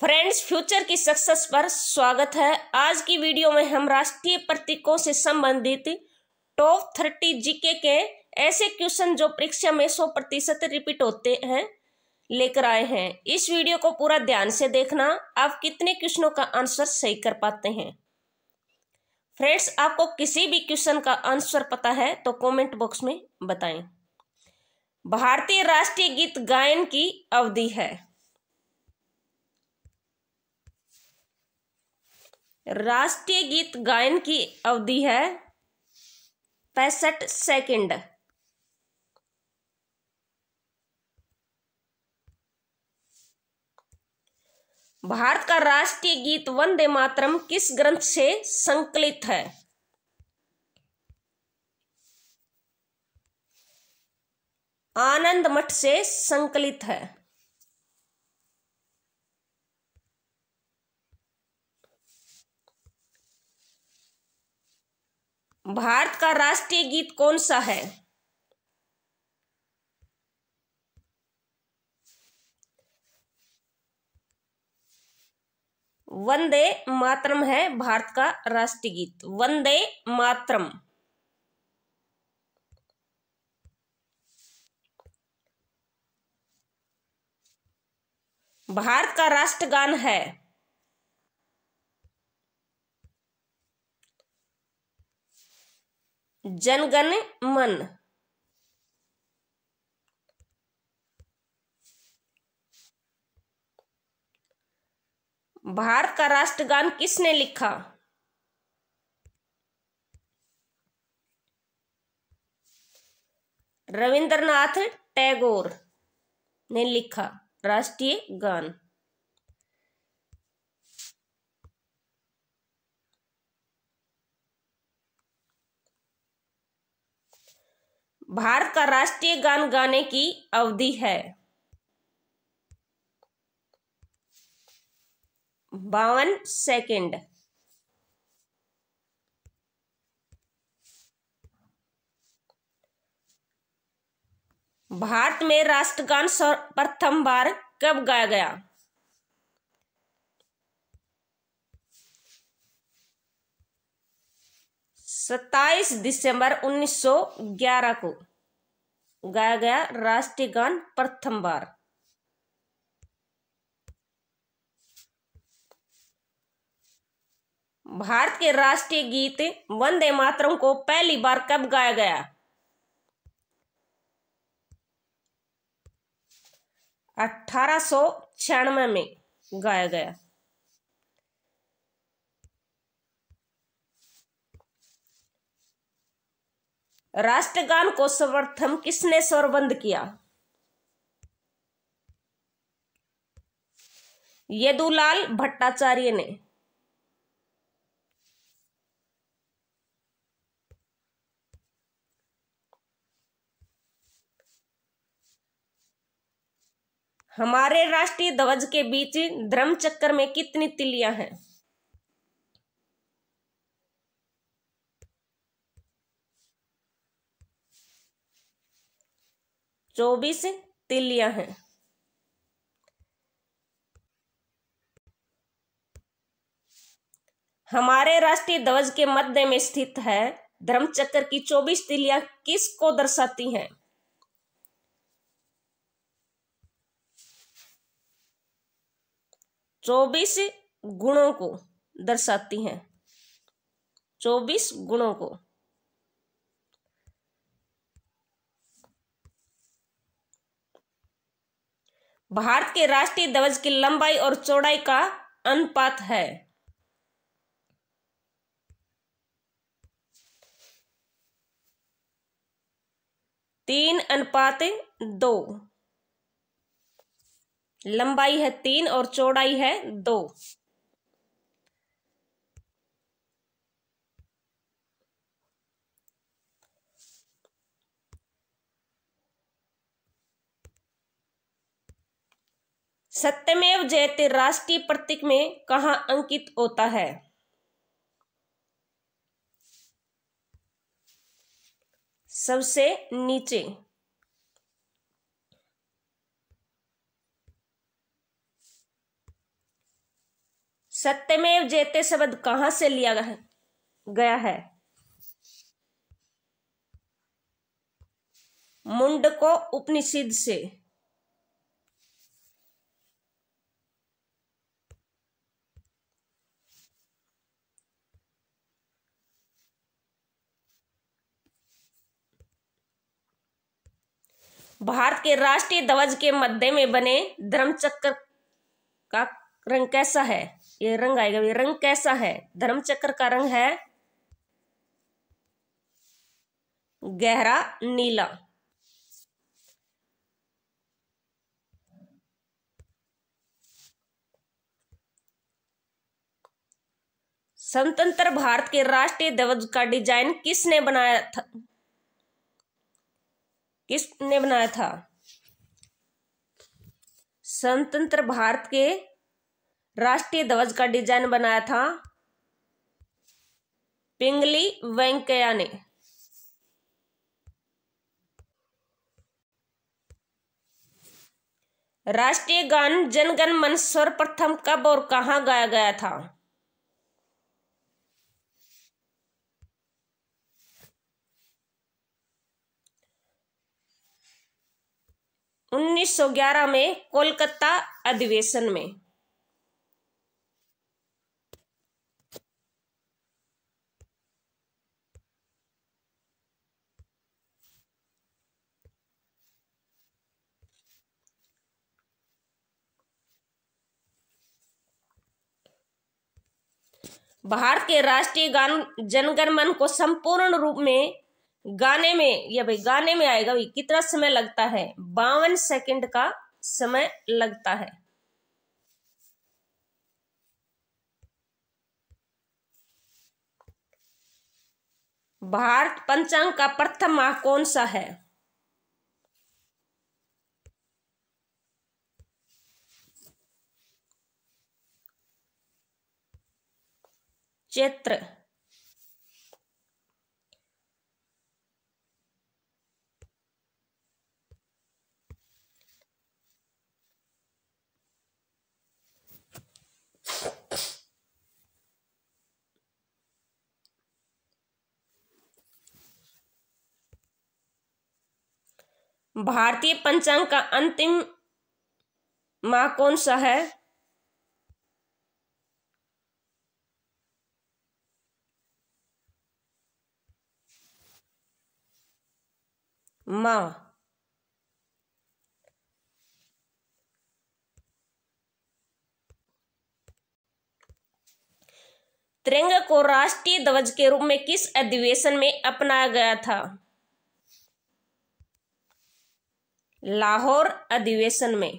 friends future की success पर स्वागत है आज की वीडियो में हम राष्ट्रीय प्रतीकों से संबंधित टॉप थर्टी जीके के ऐसे क्वेश्चन जो परीक्षा में सौ प्रतिशत रिपीट होते हैं लेकर आए हैं इस वीडियो को पूरा ध्यान से देखना आप कितने क्वेश्चनों का आंसर सही कर पाते हैं फ्रेंड्स आपको किसी भी क्वेश्चन का आंसर पता है तो कॉमेंट बॉक्स में बताएं भारतीय राष्ट्रीय गीत गायन की अवधि है राष्ट्रीय गीत गायन की अवधि है पैंसठ सेकंड भारत का राष्ट्रीय गीत वंदे मातरम किस ग्रंथ से संकलित है आनंद मठ से संकलित है भारत का राष्ट्रीय गीत कौन सा है वंदे मातरम है भारत का राष्ट्रीय गीत वंदे मातरम भारत का राष्ट्रगान है जनगण मन भारत का राष्ट्रगान किसने लिखा रविंद्रनाथ टैगोर ने लिखा राष्ट्रीय गान भारत का राष्ट्रीय गान गाने की अवधि है बावन सेकंड भारत में राष्ट्रगान प्रथम बार कब गाया गया सत्ताईस दिसंबर 1911 को गाया गया राष्ट्रीय गान प्रथम बार भारत के राष्ट्रीय गीत वंदे मातरम को पहली बार कब गाया गया 1896 में गाया गया राष्ट्रगान को सर्वप्रथम किसने स्वरबंद किया यदुलाल भट्टाचार्य ने हमारे राष्ट्रीय ध्वज के बीच धर्म चक्कर में कितनी तिलियां हैं चौबीस तिल्लियां हैं हमारे राष्ट्रीय ध्वज के मध्य में स्थित है धर्मचक्र की चौबीस तिल्लियां किस को दर्शाती हैं चौबीस गुणों को दर्शाती हैं चौबीस गुणों को भारत के राष्ट्रीय ध्वज की लंबाई और चौड़ाई का अनुपात है तीन अनुपात दो लंबाई है तीन और चौड़ाई है दो सत्यमेव जयते राष्ट्रीय प्रतीक में कहा अंकित होता है सबसे नीचे सत्यमेव जयते शब्द कहां से लिया गया है मुंड को उपनिषद से भारत के राष्ट्रीय ध्वज के मध्य में बने धर्मचक्र का रंग कैसा है ये रंग आएगा ये रंग कैसा है धर्मचक्र का रंग है गहरा नीला स्वतंत्र भारत के राष्ट्रीय ध्वज का डिजाइन किसने बनाया था किसने बनाया था स्वतंत्र भारत के राष्ट्रीय ध्वज का डिजाइन बनाया था पिंगली वेंकैया ने राष्ट्रीय गान जनगण मन सर्वप्रथम कब और कहां गाया गया था 1911 में कोलकाता अधिवेशन में भारत के राष्ट्रीय गान जनगणमन को संपूर्ण रूप में गाने में या भाई गाने में आएगा भाई कितना समय लगता है बावन सेकंड का समय लगता है भारत पंचांग का प्रथम माह कौन सा है चैत्र भारतीय पंचांग का अंतिम माह कौन सा है माह तिरंगा को राष्ट्रीय ध्वज के रूप में किस अधिवेशन में अपनाया गया था लाहौर अधिवेशन में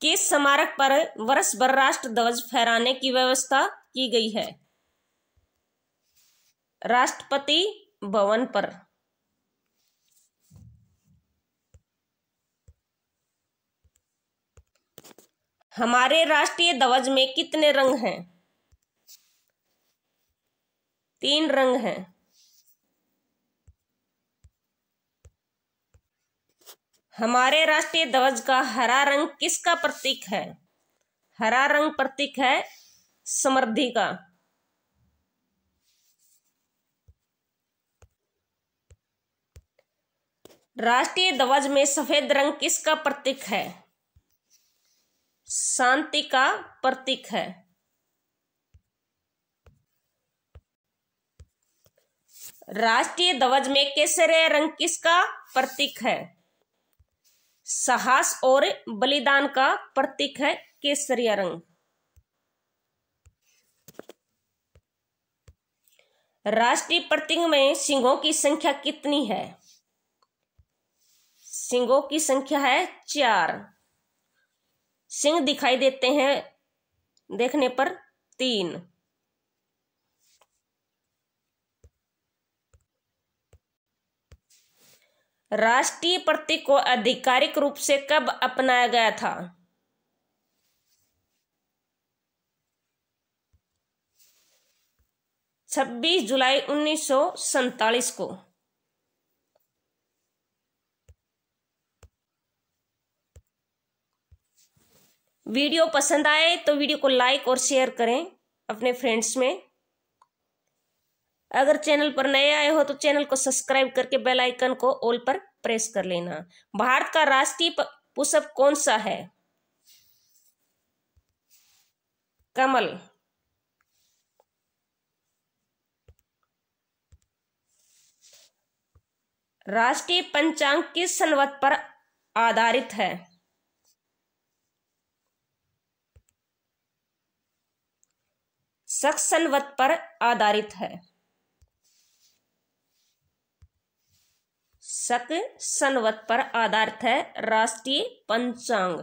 किस स्मारक पर वर्ष भर राष्ट्र ध्वज फहराने की व्यवस्था की गई है राष्ट्रपति भवन पर हमारे राष्ट्रीय ध्वज में कितने रंग हैं तीन रंग हैं हमारे राष्ट्रीय ध्वज का हरा रंग किसका प्रतीक है हरा रंग प्रतीक है समृद्धि का राष्ट्रीय ध्वज में सफेद रंग किसका प्रतीक है शांति का प्रतीक है राष्ट्रीय ध्वज में केसरे रंग किसका प्रतीक है साहस और बलिदान का प्रतीक है केसरिया रंग राष्ट्रीय प्रतीक में सिंहों की संख्या कितनी है सिंहों की संख्या है चार सिंह दिखाई देते हैं देखने पर तीन राष्ट्रीय प्रतीक को आधिकारिक रूप से कब अपनाया गया था छब्बीस जुलाई उन्नीस को वीडियो पसंद आए तो वीडियो को लाइक और शेयर करें अपने फ्रेंड्स में अगर चैनल पर नए आए हो तो चैनल को सब्सक्राइब करके बेल आइकन को ऑल पर प्रेस कर लेना भारत का राष्ट्रीय पुष्प कौन सा है कमल राष्ट्रीय पंचांग किस संवत पर आधारित है सख्त संवत पर आधारित है शक सनवत पर आधारित है राष्ट्रीय पंचांग